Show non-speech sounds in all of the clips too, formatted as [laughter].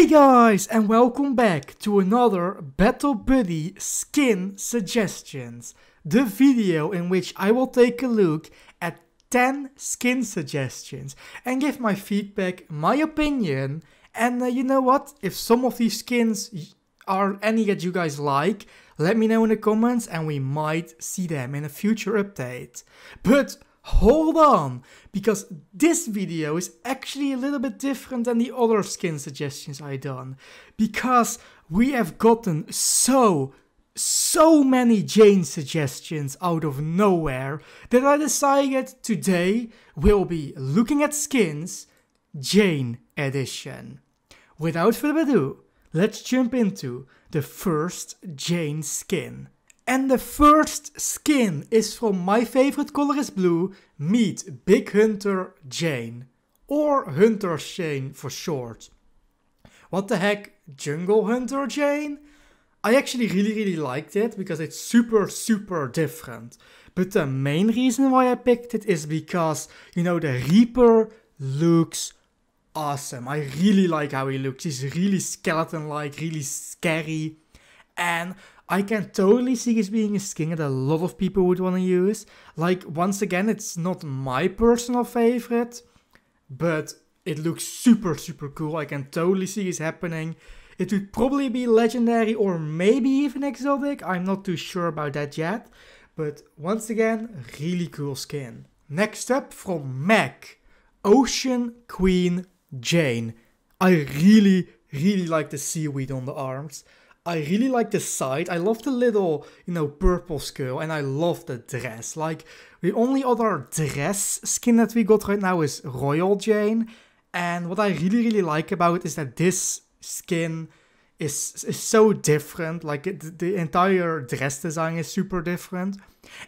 Hey guys and welcome back to another Battle Buddy skin suggestions, the video in which I will take a look at 10 skin suggestions and give my feedback, my opinion and uh, you know what, if some of these skins are any that you guys like, let me know in the comments and we might see them in a future update. But Hold on, because this video is actually a little bit different than the other skin suggestions I done. Because we have gotten so, so many Jane suggestions out of nowhere that I decided today we'll be looking at skins Jane edition. Without further ado, let's jump into the first Jane skin. And the first skin is from My Favorite Color is Blue, meet Big Hunter Jane. Or Hunter Jane for short. What the heck, Jungle Hunter Jane? I actually really really liked it because it's super super different. But the main reason why I picked it is because, you know, the Reaper looks awesome. I really like how he looks. He's really skeleton-like, really scary. And I can totally see this being a skin that a lot of people would want to use. Like, once again, it's not my personal favorite, but it looks super, super cool. I can totally see this happening. It would probably be legendary or maybe even exotic. I'm not too sure about that yet. But once again, really cool skin. Next up from Mac, Ocean Queen Jane. I really, really like the seaweed on the arms. I really like the side. I love the little, you know, purple skull and I love the dress. Like the only other dress skin that we got right now is Royal Jane. And what I really, really like about it is that this skin is, is so different. Like it, the entire dress design is super different.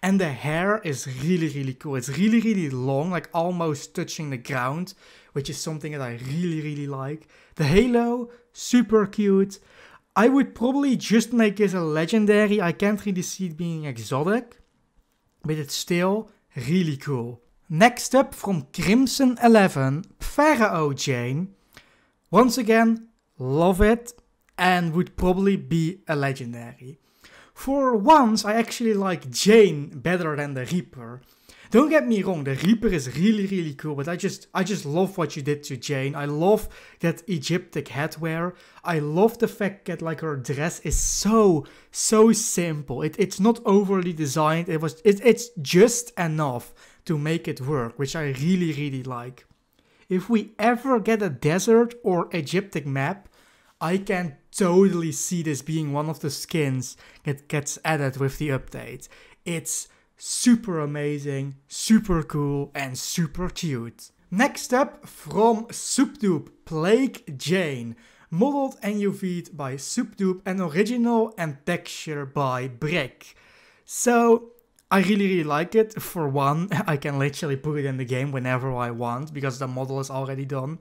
And the hair is really, really cool. It's really, really long, like almost touching the ground, which is something that I really, really like. The halo, super cute. I would probably just make this a legendary. I can't really see it being exotic, but it's still really cool. Next up from Crimson 11, Pharaoh Jane. Once again, love it and would probably be a legendary. For once, I actually like Jane better than the Reaper. Don't get me wrong, the Reaper is really, really cool, but I just I just love what you did to Jane. I love that Egyptic headwear. I love the fact that like her dress is so so simple. It, it's not overly designed. It was it, it's just enough to make it work, which I really, really like. If we ever get a desert or Egyptic map, I can totally see this being one of the skins that gets added with the update. It's super amazing, super cool and super cute. Next up from Subdupe, Plague Jane. Modeled and UV'd by Subdupe and original and texture by Brick. So I really really like it. For one, [laughs] I can literally put it in the game whenever I want because the model is already done.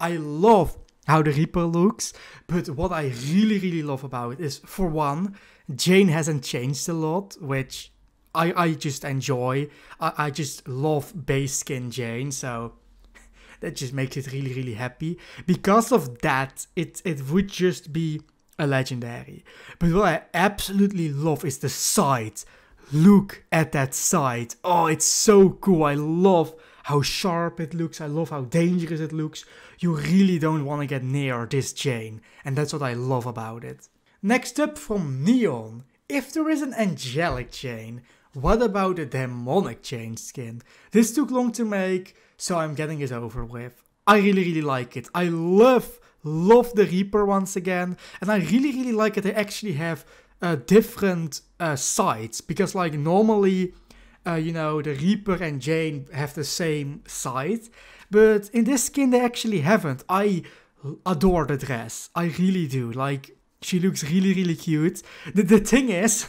I love how the Reaper looks, but what I really really love about it is for one, Jane hasn't changed a lot, which I, I just enjoy. I, I just love base skin Jane, so [laughs] that just makes it really, really happy. Because of that, it, it would just be a legendary. But what I absolutely love is the sight. Look at that sight. Oh, it's so cool. I love how sharp it looks. I love how dangerous it looks. You really don't want to get near this chain, and that's what I love about it. Next up from Neon. If there is an angelic chain, what about the demonic change skin? This took long to make, so I'm getting it over with. I really really like it. I love, love the Reaper once again. And I really really like it. they actually have uh, different uh, sides. Because like normally, uh, you know, the Reaper and Jane have the same side. But in this skin they actually haven't. I adore the dress. I really do. Like, she looks really really cute. The, the thing is,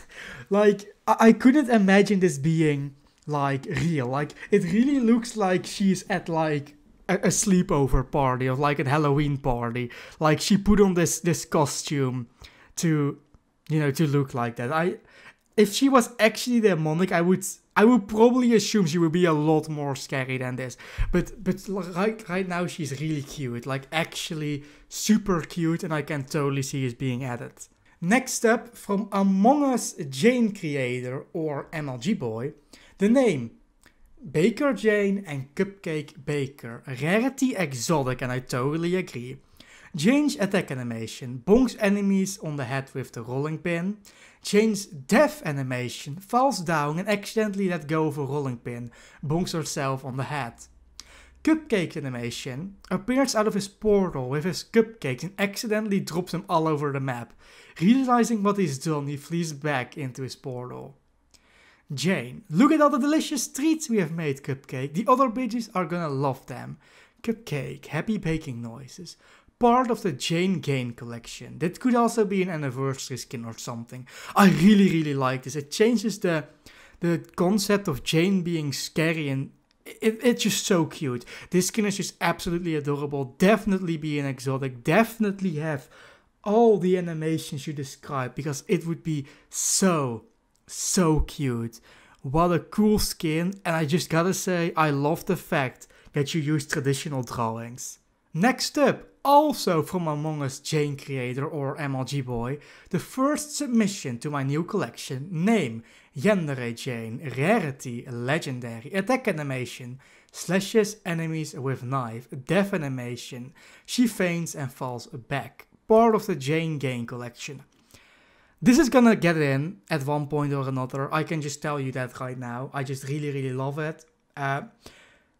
like, I, I couldn't imagine this being like real. Like it really looks like she's at like a, a sleepover party or like a Halloween party. Like she put on this this costume to you know to look like that. I if she was actually demonic, I would I would probably assume she would be a lot more scary than this. But but right right now she's really cute, like actually super cute, and I can totally see it being added. Next up, from Among Us Jane creator or MLG boy, the name Baker Jane and Cupcake Baker, rarity exotic and I totally agree. Jane's attack animation, bonks enemies on the head with the rolling pin. Jane's death animation, falls down and accidentally let go of a rolling pin, bonks herself on the head cupcake animation appears out of his portal with his cupcakes and accidentally drops them all over the map. Realizing what he's done, he flees back into his portal. Jane, look at all the delicious treats we have made, Cupcake. The other bitches are gonna love them. Cupcake, happy baking noises. Part of the Jane Gain collection. That could also be an anniversary skin or something. I really, really like this. It changes the the concept of Jane being scary and it, it's just so cute. This skin is just absolutely adorable. Definitely be an exotic. Definitely have all the animations you described because it would be so, so cute. What a cool skin. And I just gotta say, I love the fact that you use traditional drawings. Next up, also from Among Us Jane creator or MLG boy, the first submission to my new collection, name Yandere Jane, Rarity, Legendary, Attack Animation, slashes enemies with knife, death animation, she faints and falls back, part of the Jane Game collection. This is gonna get in at one point or another, I can just tell you that right now, I just really really love it. Uh,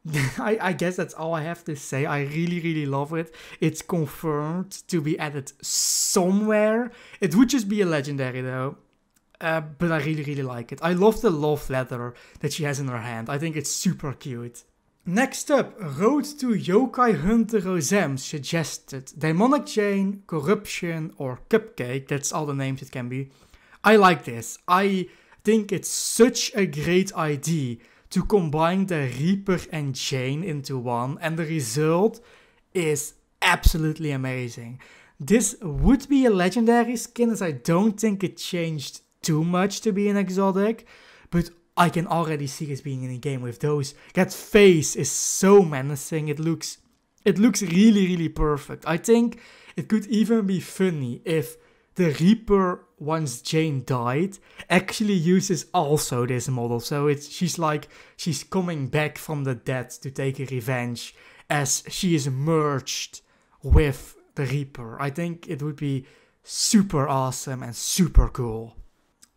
[laughs] I, I guess that's all I have to say. I really, really love it. It's confirmed to be added somewhere. It would just be a legendary though. Uh, but I really, really like it. I love the love letter that she has in her hand. I think it's super cute. Next up, Road to Yokai Hunter Rosem suggested Demonic Chain, Corruption, or Cupcake. That's all the names it can be. I like this. I think it's such a great idea to combine the Reaper and Jane into one, and the result is absolutely amazing. This would be a legendary skin as I don't think it changed too much to be an exotic, but I can already see it being in a game with those. That face is so menacing, it looks it looks really really perfect. I think it could even be funny if the Reaper once Jane died, actually uses also this model. So it's she's like she's coming back from the dead to take a revenge as she is merged with the Reaper. I think it would be super awesome and super cool.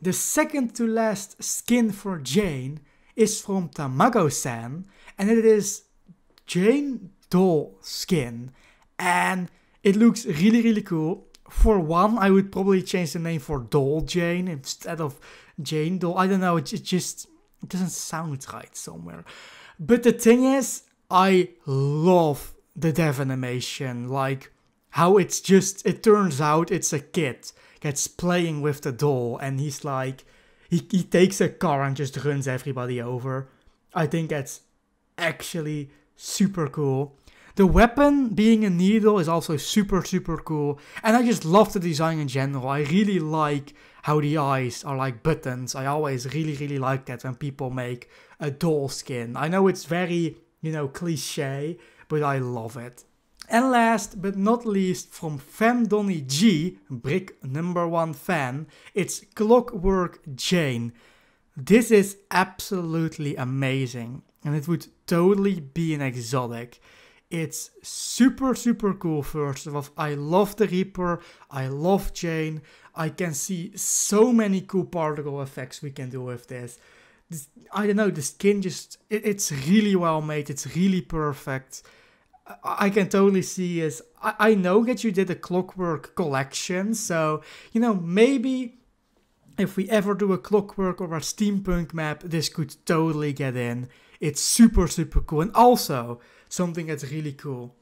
The second to last skin for Jane is from Tamago-san and it is Jane doll skin and it looks really really cool for one, I would probably change the name for Doll Jane instead of Jane Doll. I don't know, it, it just it doesn't sound right somewhere. But the thing is, I love the dev animation, like how it's just, it turns out it's a kid gets playing with the doll and he's like, he, he takes a car and just runs everybody over. I think that's actually super cool. The weapon being a needle is also super, super cool. And I just love the design in general. I really like how the eyes are like buttons. I always really, really like that when people make a doll skin. I know it's very, you know, cliche, but I love it. And last but not least, from Femdonny G, Brick number one fan, it's Clockwork Jane. This is absolutely amazing, and it would totally be an exotic. It's super, super cool, first of all. I love the Reaper, I love Chain. I can see so many cool particle effects we can do with this. this I don't know, the skin just, it, it's really well made, it's really perfect. I, I can totally see is, I, I know that you did a Clockwork collection, so, you know, maybe if we ever do a Clockwork or a Steampunk map, this could totally get in. It's super, super cool. And also, something that's really cool.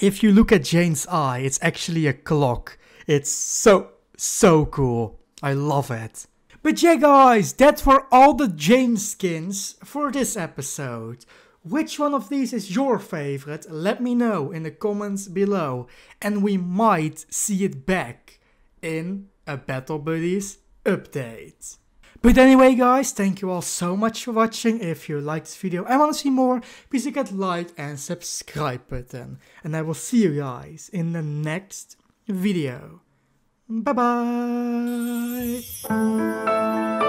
If you look at Jane's eye, it's actually a clock. It's so, so cool. I love it. But yeah guys, that's for all the Jane skins for this episode. Which one of these is your favorite? Let me know in the comments below. And we might see it back in a Battle Buddies update. But anyway guys, thank you all so much for watching. If you liked this video and want to see more, please hit like and subscribe button. And I will see you guys in the next video. Bye bye!